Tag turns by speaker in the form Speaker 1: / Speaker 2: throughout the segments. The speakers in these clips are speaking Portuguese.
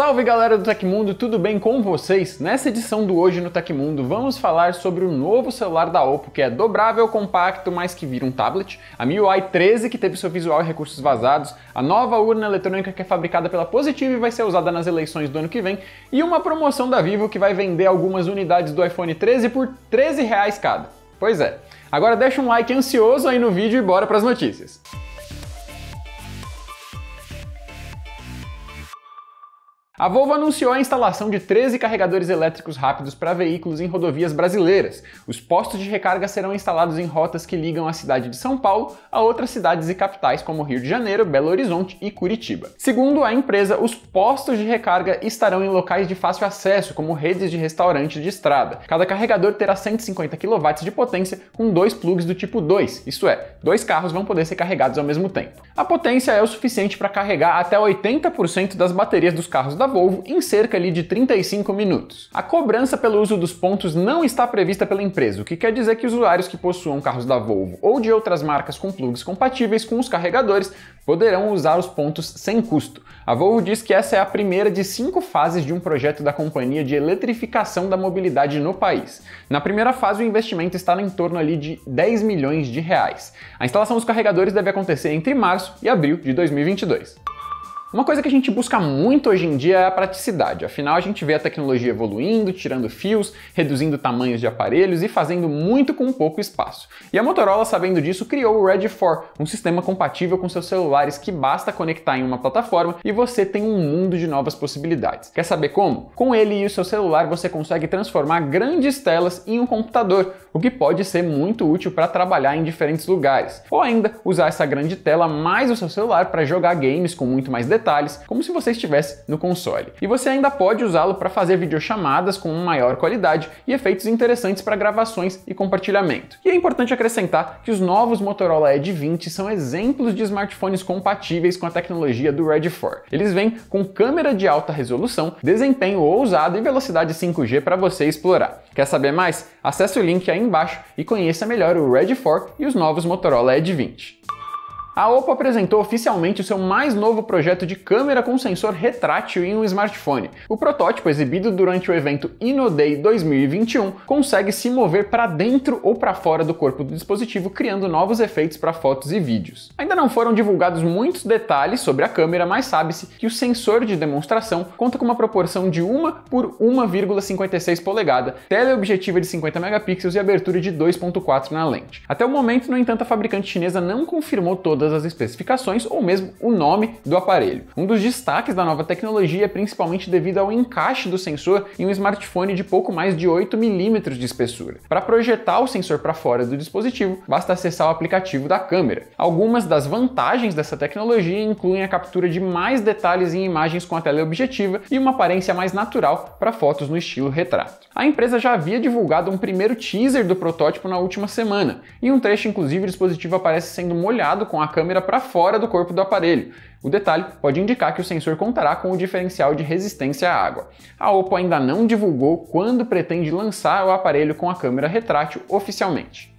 Speaker 1: Salve galera do Tecmundo, tudo bem com vocês? Nessa edição do Hoje no Tecmundo vamos falar sobre o novo celular da Oppo que é dobrável, compacto, mas que vira um tablet, a MIUI 13 que teve seu visual e recursos vazados, a nova urna eletrônica que é fabricada pela Positive e vai ser usada nas eleições do ano que vem, e uma promoção da Vivo que vai vender algumas unidades do iPhone 13 por R$ 13 reais cada. Pois é. Agora deixa um like ansioso aí no vídeo e bora para as notícias. A Volvo anunciou a instalação de 13 carregadores elétricos rápidos para veículos em rodovias brasileiras. Os postos de recarga serão instalados em rotas que ligam a cidade de São Paulo a outras cidades e capitais como Rio de Janeiro, Belo Horizonte e Curitiba. Segundo a empresa, os postos de recarga estarão em locais de fácil acesso, como redes de restaurantes de estrada. Cada carregador terá 150 kW de potência com dois plugs do tipo 2, isto é, dois carros vão poder ser carregados ao mesmo tempo. A potência é o suficiente para carregar até 80% das baterias dos carros da Volvo em cerca ali de 35 minutos. A cobrança pelo uso dos pontos não está prevista pela empresa, o que quer dizer que usuários que possuam carros da Volvo ou de outras marcas com plugs compatíveis com os carregadores poderão usar os pontos sem custo. A Volvo diz que essa é a primeira de cinco fases de um projeto da companhia de eletrificação da mobilidade no país. Na primeira fase, o investimento está em torno ali de 10 milhões de reais. A instalação dos carregadores deve acontecer entre março e abril de 2022. Uma coisa que a gente busca muito hoje em dia é a praticidade. Afinal, a gente vê a tecnologia evoluindo, tirando fios, reduzindo tamanhos de aparelhos e fazendo muito com pouco espaço. E a Motorola, sabendo disso, criou o Red 4, um sistema compatível com seus celulares que basta conectar em uma plataforma e você tem um mundo de novas possibilidades. Quer saber como? Com ele e o seu celular, você consegue transformar grandes telas em um computador o que pode ser muito útil para trabalhar em diferentes lugares. Ou ainda usar essa grande tela mais o seu celular para jogar games com muito mais detalhes, como se você estivesse no console. E você ainda pode usá-lo para fazer videochamadas com maior qualidade e efeitos interessantes para gravações e compartilhamento. E é importante acrescentar que os novos Motorola Edge 20 são exemplos de smartphones compatíveis com a tecnologia do Red 4. Eles vêm com câmera de alta resolução, desempenho ousado e velocidade 5G para você explorar. Quer saber mais? Acesse o link aí embaixo e conheça melhor o Red 4 e os novos Motorola Edge 20. A Oppo apresentou oficialmente o seu mais novo projeto de câmera com sensor retrátil em um smartphone. O protótipo, exibido durante o evento InnoDay 2021, consegue se mover para dentro ou para fora do corpo do dispositivo, criando novos efeitos para fotos e vídeos. Ainda não foram divulgados muitos detalhes sobre a câmera, mas sabe-se que o sensor de demonstração conta com uma proporção de 1 por 1,56 polegada, teleobjetiva de 50 megapixels e abertura de 2.4 na lente. Até o momento, no entanto, a fabricante chinesa não confirmou todas todas as especificações ou mesmo o nome do aparelho. Um dos destaques da nova tecnologia é principalmente devido ao encaixe do sensor em um smartphone de pouco mais de 8 milímetros de espessura. Para projetar o sensor para fora do dispositivo, basta acessar o aplicativo da câmera. Algumas das vantagens dessa tecnologia incluem a captura de mais detalhes em imagens com a teleobjetiva e uma aparência mais natural para fotos no estilo retrato. A empresa já havia divulgado um primeiro teaser do protótipo na última semana, e um trecho inclusive o dispositivo aparece sendo molhado com a câmera para fora do corpo do aparelho. O detalhe pode indicar que o sensor contará com o diferencial de resistência à água. A Oppo ainda não divulgou quando pretende lançar o aparelho com a câmera retrátil oficialmente.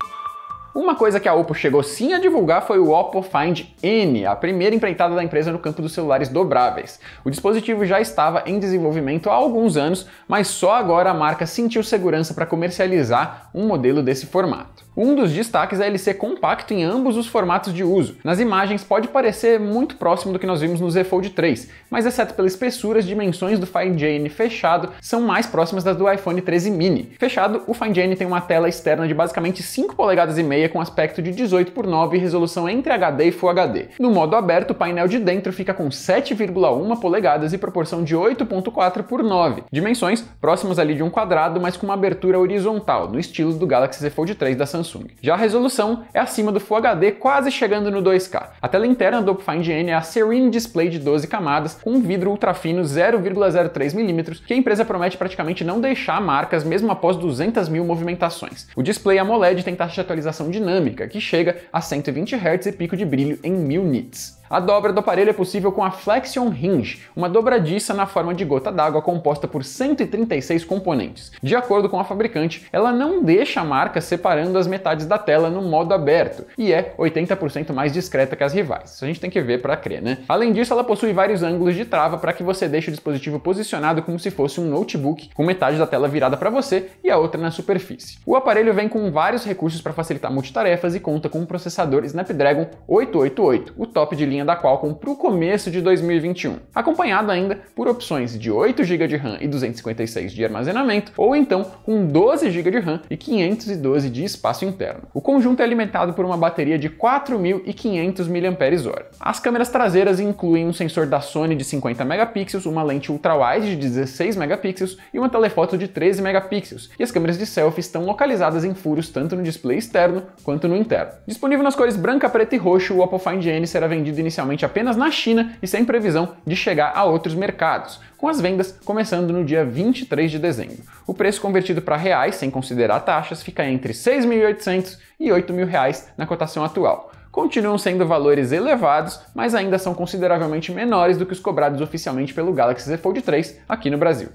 Speaker 1: Uma coisa que a Oppo chegou sim a divulgar foi o Oppo Find N, a primeira empreitada da empresa no campo dos celulares dobráveis. O dispositivo já estava em desenvolvimento há alguns anos, mas só agora a marca sentiu segurança para comercializar um modelo desse formato. Um dos destaques é ele ser compacto em ambos os formatos de uso. Nas imagens pode parecer muito próximo do que nós vimos no Z Fold 3, mas exceto pela espessura, as dimensões do Find N fechado são mais próximas das do iPhone 13 mini. Fechado, o Find N tem uma tela externa de basicamente 5 polegadas e meia com aspecto de 18 por 9 e resolução entre HD e Full HD. No modo aberto, o painel de dentro fica com 7,1 polegadas e proporção de 8.4 por 9, dimensões próximas ali de um quadrado, mas com uma abertura horizontal, no estilo do Galaxy Z Fold 3 da Samsung Samsung. Já a resolução é acima do Full HD, quase chegando no 2K. A tela interna do Find N é a Serene Display de 12 camadas, com um vidro ultrafino 0,03mm, que a empresa promete praticamente não deixar marcas mesmo após 200 mil movimentações. O display AMOLED tem taxa de atualização dinâmica, que chega a 120 Hz e pico de brilho em 1000 nits. A dobra do aparelho é possível com a Flexion Hinge, uma dobradiça na forma de gota d'água composta por 136 componentes. De acordo com a fabricante, ela não deixa a marca separando as metades da tela no modo aberto e é 80% mais discreta que as rivais. Isso a gente tem que ver para crer, né? Além disso, ela possui vários ângulos de trava para que você deixe o dispositivo posicionado como se fosse um notebook, com metade da tela virada para você e a outra na superfície. O aparelho vem com vários recursos para facilitar multitarefas e conta com um processador Snapdragon 888, o top de linha linha da Qualcomm para o começo de 2021, acompanhado ainda por opções de 8 GB de RAM e 256 de armazenamento, ou então com 12 GB de RAM e 512 de espaço interno. O conjunto é alimentado por uma bateria de 4.500 mAh. As câmeras traseiras incluem um sensor da Sony de 50 megapixels, uma lente ultra wide de 16 megapixels e uma telefoto de 13 megapixels. E as câmeras de selfie estão localizadas em furos tanto no display externo quanto no interno. Disponível nas cores branca, preta e roxo, o Oppo Find N será vendido inicialmente inicialmente apenas na China e sem previsão de chegar a outros mercados, com as vendas começando no dia 23 de dezembro. O preço convertido para reais, sem considerar taxas, fica entre 6.800 e 8.000 reais na cotação atual continuam sendo valores elevados, mas ainda são consideravelmente menores do que os cobrados oficialmente pelo Galaxy Z Fold 3 aqui no Brasil.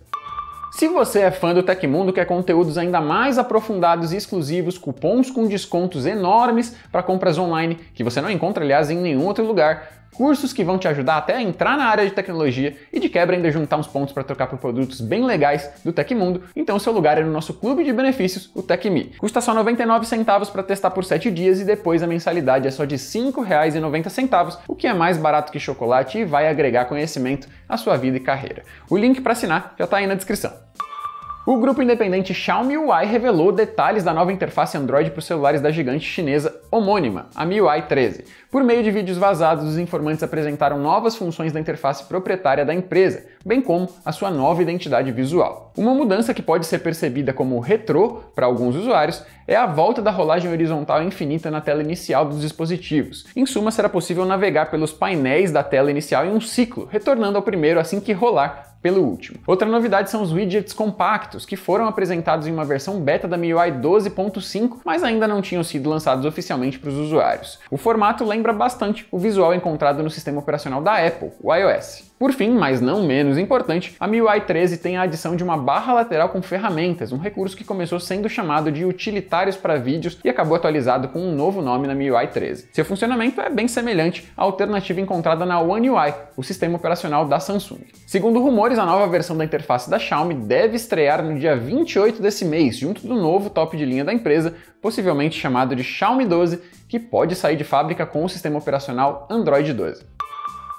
Speaker 1: Se você é fã do Tecmundo, quer conteúdos ainda mais aprofundados e exclusivos, cupons com descontos enormes para compras online, que você não encontra, aliás, em nenhum outro lugar, cursos que vão te ajudar até a entrar na área de tecnologia e de quebra ainda juntar uns pontos para trocar por produtos bem legais do Tecmundo, então seu lugar é no nosso clube de benefícios, o Tecme. Custa só 99 centavos para testar por 7 dias e depois a mensalidade é só de R$ 5,90, o que é mais barato que chocolate e vai agregar conhecimento à sua vida e carreira. O link para assinar já está aí na descrição. O grupo independente Xiaomi UI revelou detalhes da nova interface Android para os celulares da gigante chinesa homônima, a MIUI 13. Por meio de vídeos vazados, os informantes apresentaram novas funções da interface proprietária da empresa, bem como a sua nova identidade visual. Uma mudança que pode ser percebida como retrô para alguns usuários é a volta da rolagem horizontal infinita na tela inicial dos dispositivos. Em suma, será possível navegar pelos painéis da tela inicial em um ciclo, retornando ao primeiro assim que rolar pelo último. Outra novidade são os widgets compactos, que foram apresentados em uma versão beta da MIUI 12.5, mas ainda não tinham sido lançados oficialmente para os usuários. O formato lembra bastante o visual encontrado no sistema operacional da Apple, o iOS. Por fim, mas não menos importante, a MIUI 13 tem a adição de uma barra lateral com ferramentas, um recurso que começou sendo chamado de utilitários para vídeos e acabou atualizado com um novo nome na MIUI 13. Seu funcionamento é bem semelhante à alternativa encontrada na One UI, o sistema operacional da Samsung. Segundo rumores rumores, a nova versão da interface da Xiaomi deve estrear no dia 28 desse mês, junto do novo top de linha da empresa, possivelmente chamado de Xiaomi 12, que pode sair de fábrica com o sistema operacional Android 12.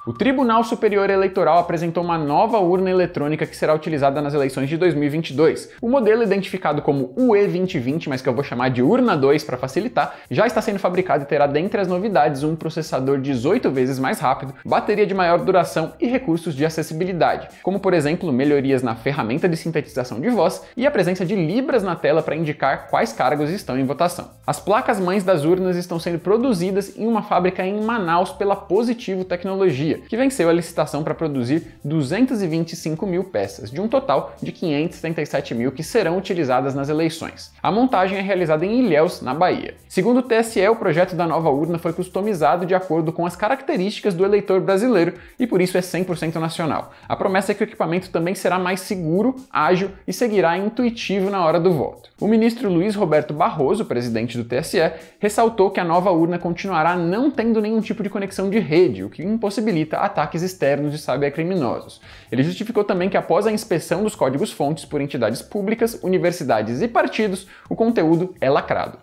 Speaker 1: O Tribunal Superior Eleitoral apresentou uma nova urna eletrônica que será utilizada nas eleições de 2022. O modelo identificado como UE2020, mas que eu vou chamar de Urna 2 para facilitar, já está sendo fabricado e terá dentre as novidades um processador 18 vezes mais rápido, bateria de maior duração e recursos de acessibilidade, como por exemplo melhorias na ferramenta de sintetização de voz e a presença de libras na tela para indicar quais cargos estão em votação. As placas mães das urnas estão sendo produzidas em uma fábrica em Manaus pela Positivo Tecnologia que venceu a licitação para produzir 225 mil peças, de um total de 577 mil que serão utilizadas nas eleições. A montagem é realizada em Ilhéus, na Bahia. Segundo o TSE, o projeto da nova urna foi customizado de acordo com as características do eleitor brasileiro e por isso é 100% nacional. A promessa é que o equipamento também será mais seguro, ágil e seguirá intuitivo na hora do voto. O ministro Luiz Roberto Barroso, presidente do TSE, ressaltou que a nova urna continuará não tendo nenhum tipo de conexão de rede, o que impossibilita evita ataques externos de cybercriminosos. Ele justificou também que após a inspeção dos códigos-fontes por entidades públicas, universidades e partidos, o conteúdo é lacrado.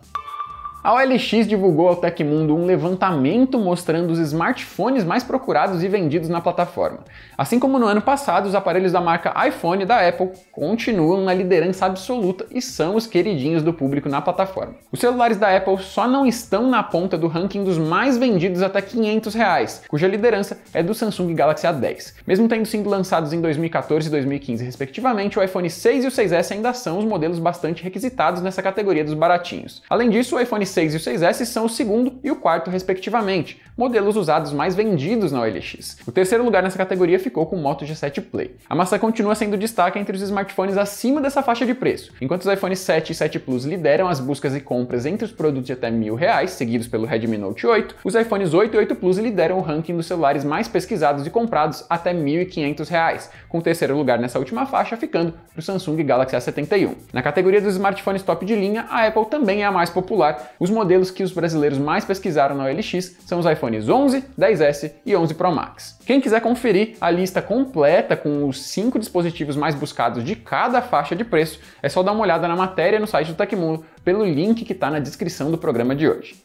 Speaker 1: A OLX divulgou ao Tecmundo um levantamento mostrando os smartphones mais procurados e vendidos na plataforma. Assim como no ano passado, os aparelhos da marca iPhone da Apple continuam na liderança absoluta e são os queridinhos do público na plataforma. Os celulares da Apple só não estão na ponta do ranking dos mais vendidos até 500 reais, cuja liderança é do Samsung Galaxy A10. Mesmo tendo sido lançados em 2014 e 2015 respectivamente, o iPhone 6 e o 6S ainda são os modelos bastante requisitados nessa categoria dos baratinhos. Além disso, o iPhone 6 e o 6S são o segundo e o quarto, respectivamente, modelos usados mais vendidos na OLX. O terceiro lugar nessa categoria ficou com o Moto G7 Play. A massa continua sendo destaque entre os smartphones acima dessa faixa de preço, enquanto os iPhones 7 e 7 Plus lideram as buscas e compras entre os produtos de até mil reais, seguidos pelo Redmi Note 8, os iPhones 8 e 8 Plus lideram o ranking dos celulares mais pesquisados e comprados até R$ 1.500, com o terceiro lugar nessa última faixa ficando para o Samsung Galaxy A71. Na categoria dos smartphones top de linha, a Apple também é a mais popular, os modelos que os brasileiros mais pesquisaram na OLX são os iPhones 11, 10S e 11 Pro Max. Quem quiser conferir a lista completa com os cinco dispositivos mais buscados de cada faixa de preço, é só dar uma olhada na matéria no site do Tecmundo pelo link que está na descrição do programa de hoje.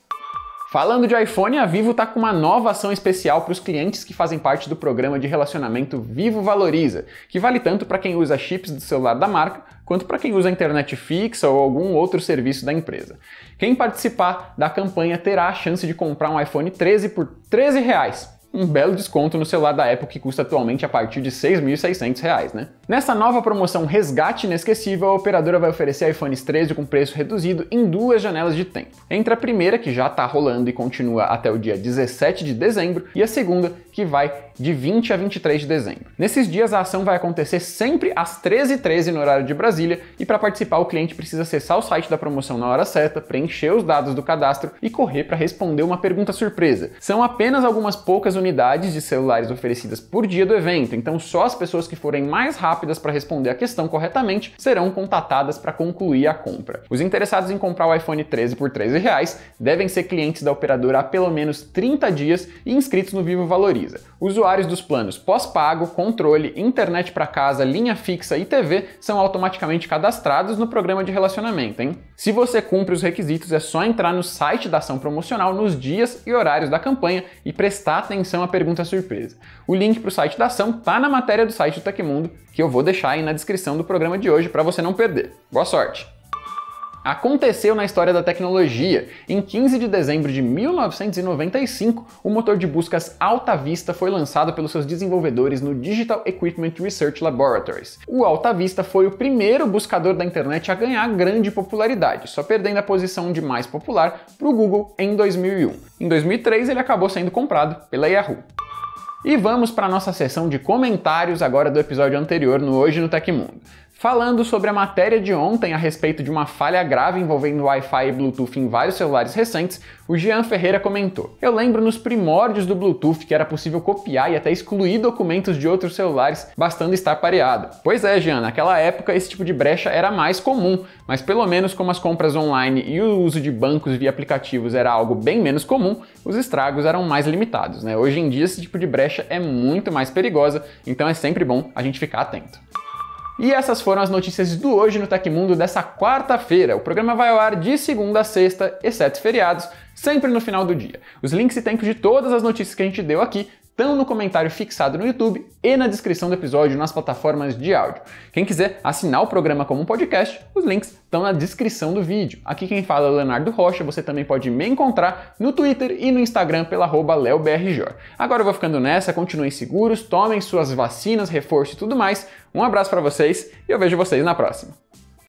Speaker 1: Falando de iPhone, a Vivo está com uma nova ação especial para os clientes que fazem parte do programa de relacionamento Vivo Valoriza, que vale tanto para quem usa chips do celular da marca quanto para quem usa a internet fixa ou algum outro serviço da empresa. Quem participar da campanha terá a chance de comprar um iPhone 13 por 13 reais, um belo desconto no celular da Apple que custa atualmente a partir de R$ 6.600, né? Nessa nova promoção Resgate Inesquecível, a operadora vai oferecer iPhones 13 com preço reduzido em duas janelas de tempo. Entre a primeira, que já está rolando e continua até o dia 17 de dezembro, e a segunda, que vai de 20 a 23 de dezembro. Nesses dias, a ação vai acontecer sempre às 13h13 no horário de Brasília, e para participar, o cliente precisa acessar o site da promoção na hora certa, preencher os dados do cadastro e correr para responder uma pergunta surpresa. São apenas algumas poucas unidades de celulares oferecidas por dia do evento, então só as pessoas que forem mais rápidas rápidas para responder a questão corretamente serão contatadas para concluir a compra. Os interessados em comprar o iPhone 13 por 13 reais devem ser clientes da operadora há pelo menos 30 dias e inscritos no Vivo Valoriza. Usuários dos planos pós-pago, controle, internet para casa, linha fixa e TV são automaticamente cadastrados no programa de relacionamento, hein? Se você cumpre os requisitos, é só entrar no site da ação promocional nos dias e horários da campanha e prestar atenção à pergunta surpresa. O link para o site da ação está na matéria do site do Tecmundo, que eu eu vou deixar aí na descrição do programa de hoje para você não perder. Boa sorte! Aconteceu na história da tecnologia. Em 15 de dezembro de 1995, o motor de buscas Alta Vista foi lançado pelos seus desenvolvedores no Digital Equipment Research Laboratories. O Alta Vista foi o primeiro buscador da internet a ganhar grande popularidade, só perdendo a posição de mais popular para o Google em 2001. Em 2003, ele acabou sendo comprado pela Yahoo. E vamos para nossa sessão de comentários agora do episódio anterior no Hoje no Tecmundo. Falando sobre a matéria de ontem a respeito de uma falha grave envolvendo Wi-Fi e Bluetooth em vários celulares recentes, o Jean Ferreira comentou: Eu lembro nos primórdios do Bluetooth que era possível copiar e até excluir documentos de outros celulares bastando estar pareado. Pois é, Jean, naquela época esse tipo de brecha era mais comum, mas pelo menos como as compras online e o uso de bancos via aplicativos era algo bem menos comum, os estragos eram mais limitados. Né? Hoje em dia esse tipo de brecha é muito mais perigosa, então é sempre bom a gente ficar atento. E essas foram as notícias do Hoje no Tecmundo dessa quarta-feira. O programa vai ao ar de segunda a sexta, exceto feriados, sempre no final do dia. Os links e tempos de todas as notícias que a gente deu aqui estão no comentário fixado no YouTube e na descrição do episódio nas plataformas de áudio. Quem quiser assinar o programa como um podcast, os links estão na descrição do vídeo. Aqui quem fala é Leonardo Rocha, você também pode me encontrar no Twitter e no Instagram pela leobrjor. Agora eu vou ficando nessa, continuem seguros, tomem suas vacinas, reforço e tudo mais. Um abraço para vocês e eu vejo vocês na próxima.